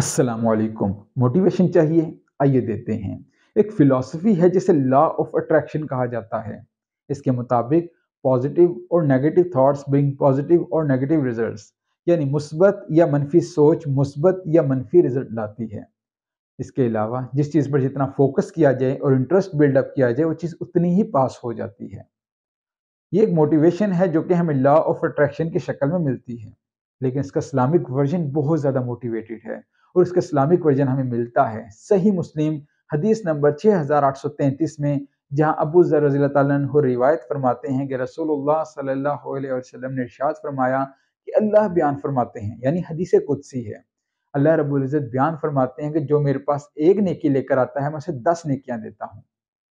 असलकुम मोटिवेशन चाहिए आइए देते हैं एक फिलॉसफी है जिसे लॉ ऑफ अट्रैक्शन कहा जाता है इसके मुताबिक पॉजिटिव और नेगेटिव थॉट्स ब्रिंग पॉजिटिव और नेगेटिव रिजल्ट्स यानी मुस्बत या मनफी सोच मुस्बत या मनफी रिजल्ट लाती है इसके अलावा जिस चीज़ पर जितना फोकस किया जाए और इंटरेस्ट बिल्डअप किया जाए वो चीज़ उतनी ही पास हो जाती है ये एक मोटिवेशन है जो कि हमें लॉ ऑफ अट्रैक्शन की शक्ल में मिलती है लेकिन इसका इस्लामिक वर्जन बहुत ज़्यादा मोटिवेटेड है और इसका इस्लामिक वर्जन हमें मिलता है सही मुस्लिम हदीस नंबर 6833 में जहाँ अबू ज़र रजी तु रिवायत फरमाते हैं कि रसूलुल्लाह सल्लल्लाहु अलैहि वसल्लम ने इर्शाद फरमाया कि अल्लाह बयान फरमाते हैं यानी हदीस कुदसी है अल्लाह रबुल्ज़त बयान फरमाते हैं कि जो मेरे पास एक नेकी लेकर आता है मैं उसे दस नेकियाँ देता हूँ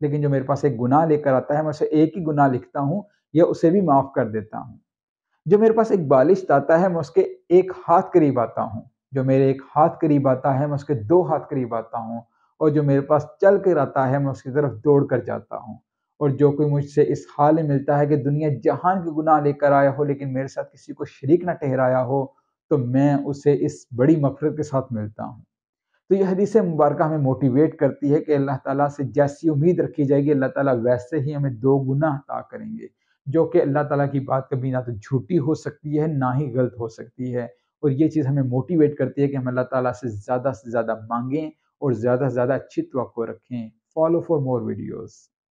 लेकिन जो मेरे पास एक गुनाह लेकर आता है मैं उसे एक ही गुनाह लिखता हूँ या उसे भी माफ़ कर देता हूँ जो मेरे पास एक बालिश आता है मैं उसके एक हाथ करीब आता हूँ जो मेरे एक हाथ करीब आता है मैं उसके दो हाथ करीब आता हूँ और जो मेरे पास चल कर आता है मैं उसकी तरफ दौड़ कर जाता हूँ और जो कोई मुझसे इस हाल में मिलता है कि दुनिया जहान के गुनाह लेकर आया हो लेकिन मेरे साथ किसी को शरीक ना ठहराया हो तो मैं उसे इस बड़ी मफरत के साथ मिलता हूँ तो यह हदीस मुबारक हमें मोटिवेट करती है कि अल्लाह ताला से जैसी उम्मीद रखी जाएगी अल्लाह ताला वैसे ही हमें दो गुना अता करेंगे जो कि अल्लाह ताला की बात कभी ना तो झूठी हो सकती है ना ही गलत हो सकती है और ये चीज़ हमें मोटिवेट करती है कि हम अल्लाह ताला से ज़्यादा से ज़्यादा मांगें और ज़्यादा से ज़्यादा अच्छी तो को रखें फॉलो फॉर मोर वीडियोज़